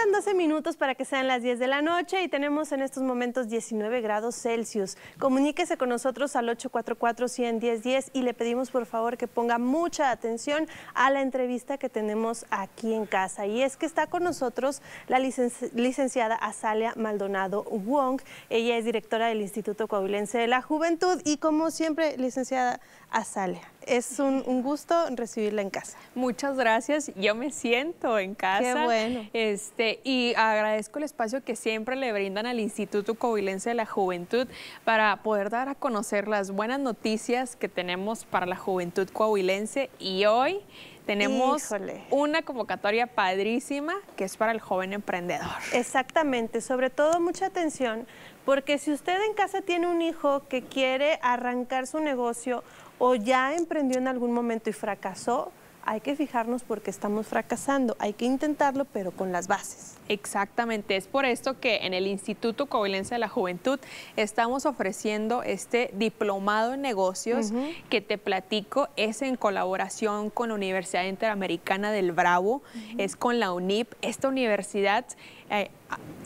Están 12 minutos para que sean las 10 de la noche y tenemos en estos momentos 19 grados Celsius. Comuníquese con nosotros al 844-110-10 y le pedimos por favor que ponga mucha atención a la entrevista que tenemos aquí en casa. Y es que está con nosotros la licenciada Azalia Maldonado Wong. Ella es directora del Instituto Coahuilense de la Juventud y como siempre, licenciada Azalia, es un, gusto recibirla en casa. Muchas gracias, yo me siento en casa. Qué bueno. Este, y agradezco el espacio que siempre le brindan al Instituto Coahuilense de la Juventud para poder dar a conocer las buenas noticias que tenemos para la juventud coahuilense y hoy tenemos una convocatoria padrísima que es para el joven emprendedor. Exactamente, sobre todo mucha atención porque si usted en casa tiene un hijo que quiere arrancar su negocio o ya emprendió en algún momento y fracasó, hay que fijarnos porque estamos fracasando, hay que intentarlo pero con las bases. Exactamente, es por esto que en el Instituto Covalencia de la Juventud estamos ofreciendo este diplomado en negocios que te platico, es en colaboración con la Universidad Interamericana del Bravo, es con la UNIP, esta universidad eh,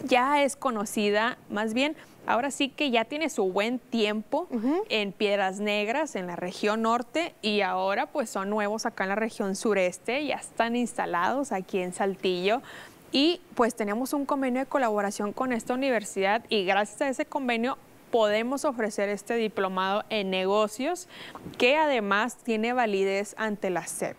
ya es conocida, más bien, ahora sí que ya tiene su buen tiempo en Piedras Negras, en la región norte, y ahora pues son nuevos acá en la región sureste, ya están instalados aquí en Saltillo. Y pues tenemos un convenio de colaboración con esta universidad y gracias a ese convenio podemos ofrecer este diplomado en negocios que además tiene validez ante la CEP.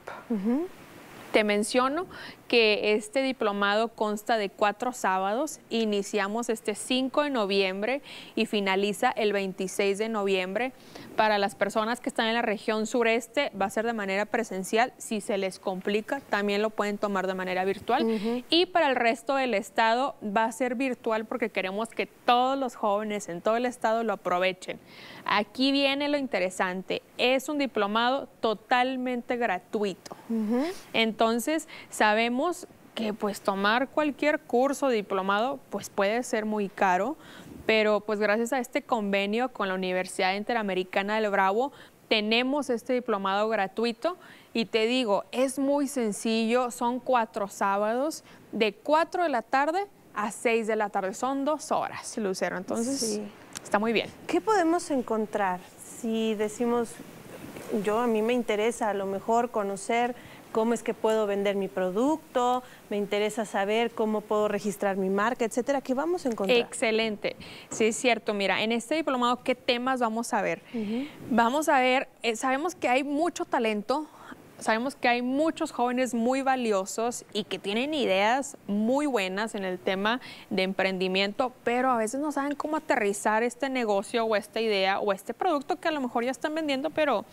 Te menciono que este diplomado consta de cuatro sábados, iniciamos este 5 de noviembre y finaliza el 26 de noviembre. Para las personas que están en la región sureste va a ser de manera presencial, si se les complica también lo pueden tomar de manera virtual y para el resto del estado va a ser virtual porque queremos que todos los jóvenes en todo el estado lo aprovechen. Aquí viene lo interesante, es un diplomado totalmente gratuito. Entonces, entonces, sabemos que pues tomar cualquier curso diplomado pues puede ser muy caro, pero pues gracias a este convenio con la Universidad Interamericana del Bravo tenemos este diplomado gratuito y te digo, es muy sencillo, son cuatro sábados de 4 de la tarde a 6 de la tarde, son dos horas, Lucero, entonces está muy bien. ¿Qué podemos encontrar si decimos, yo a mí me interesa a lo mejor conocer cómo es que puedo vender mi producto, me interesa saber cómo puedo registrar mi marca, etcétera, ¿Qué vamos a encontrar. Excelente, sí es cierto. Mira, en este diplomado, ¿qué temas vamos a ver? Vamos a ver, eh, sabemos que hay mucho talento, sabemos que hay muchos jóvenes muy valiosos y que tienen ideas muy buenas en el tema de emprendimiento, pero a veces no saben cómo aterrizar este negocio o esta idea o este producto que a lo mejor ya están vendiendo, pero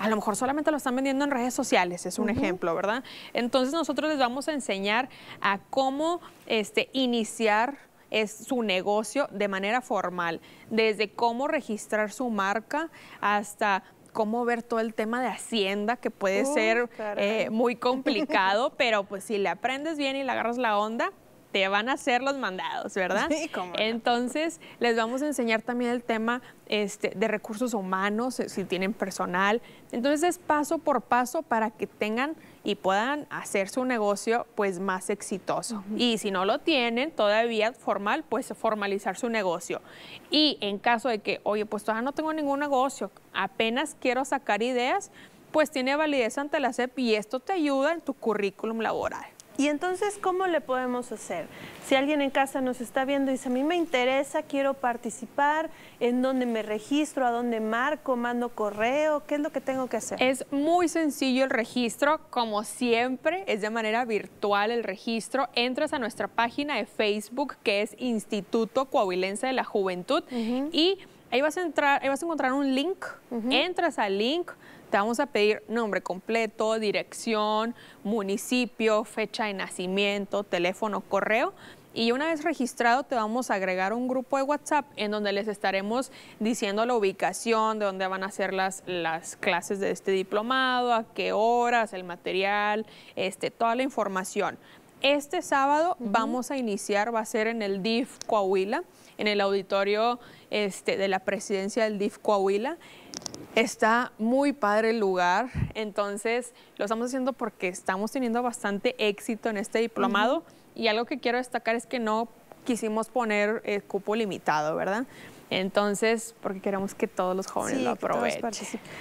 a lo mejor solamente lo están vendiendo en redes sociales, es un ejemplo, ¿verdad? Entonces nosotros les vamos a enseñar a cómo este, iniciar es su negocio de manera formal, desde cómo registrar su marca hasta cómo ver todo el tema de hacienda, que puede uh, ser eh, muy complicado, pero pues si le aprendes bien y le agarras la onda, te van a hacer los mandados, ¿verdad? Sí, cómo Entonces, les vamos a enseñar también el tema este, de recursos humanos, eh, si tienen personal. Entonces, es paso por paso para que tengan y puedan hacer su negocio pues más exitoso. Y si no lo tienen todavía formal, pues formalizar su negocio. Y en caso de que, oye, pues todavía no tengo ningún negocio, apenas quiero sacar ideas, pues tiene validez ante la CEP y esto te ayuda en tu currículum laboral. Y entonces, ¿cómo le podemos hacer? Si alguien en casa nos está viendo y dice, a mí me interesa, quiero participar, ¿en dónde me registro? ¿A dónde marco? ¿Mando correo? ¿Qué es lo que tengo que hacer? Es muy sencillo el registro, como siempre, es de manera virtual el registro. Entras a nuestra página de Facebook, que es Instituto Coahuilense de la Juventud, y ahí vas, a entrar, vas a encontrar un link, entras al link, te vamos a pedir nombre completo, dirección, municipio, fecha de nacimiento, teléfono, correo y una vez registrado te vamos a agregar un grupo de WhatsApp en donde les estaremos diciendo la ubicación, de dónde van a ser las, las clases de este diplomado, a qué horas, el material, este, toda la información. Este sábado vamos a iniciar, va a ser en el DIF Coahuila, en el auditorio este, de la presidencia del DIF Coahuila. Está muy padre el lugar, entonces lo estamos haciendo porque estamos teniendo bastante éxito en este diplomado y algo que quiero destacar es que no quisimos poner eh, cupo limitado, ¿verdad? Entonces, porque queremos que todos los jóvenes lo aprovechen.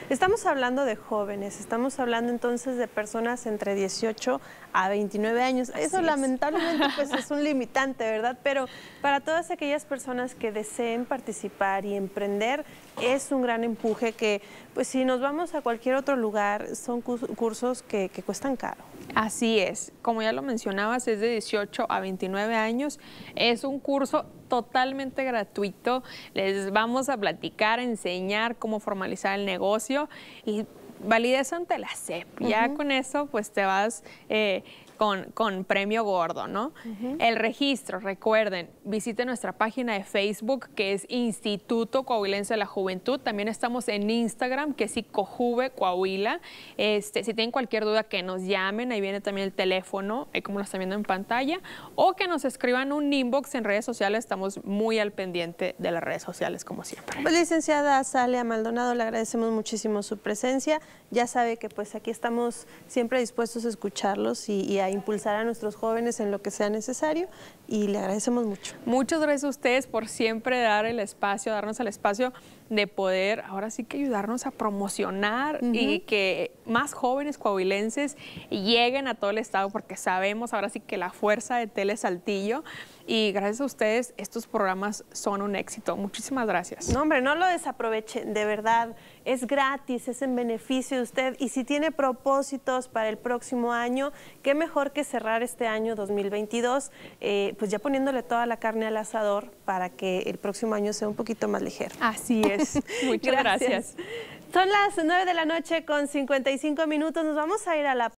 Estamos hablando de jóvenes, estamos hablando entonces de personas entre 18 a 29 años. Eso lamentablemente pues, es un limitante, ¿verdad? Pero para todas aquellas personas que deseen participar y emprender, es un gran empuje que pues si nos vamos a cualquier otro lugar, son cursos que, que cuestan caro. Así es, como ya lo mencionabas, es de 18 a 29 años. Es un curso totalmente gratuito. Les vamos a platicar, enseñar cómo formalizar el negocio y validez ante la SEP. Ya con eso, pues te vas eh, con, con premio gordo, ¿no? El registro, recuerden, visiten nuestra página de Facebook que es Instituto Coahuilense de la Juventud. También estamos en Instagram que es Icojuve Coahuila. Este, si tienen cualquier duda que nos llamen, ahí viene también el teléfono, como lo están viendo en pantalla, o que nos escriban un inbox en redes sociales. Estamos muy al pendiente de las redes sociales como siempre. Pues, licenciada Salia Maldonado, le agradecemos muchísimo su presencia. Ya sabe que pues aquí estamos siempre dispuestos a escucharlos y, y a impulsar a nuestros jóvenes en lo que sea necesario y le agradecemos mucho. Muchas gracias a ustedes por siempre dar el espacio, darnos el espacio de poder ahora sí que ayudarnos a promocionar y que más jóvenes coahuilenses lleguen a todo el estado porque sabemos ahora sí que la fuerza de Tele Saltillo y gracias a ustedes estos programas son un éxito. Muchísimas gracias. No, hombre, no lo desaprovechen, de verdad. Es gratis, es en beneficio de usted y si tiene propósitos para el próximo año, qué mejor que cerrar este año 2022, eh, pues ya poniéndole toda la carne al asador para que el próximo año sea un poquito más ligero. Así es. Muchas gracias. gracias. Son las 9 de la noche con 55 minutos. Nos vamos a ir a la...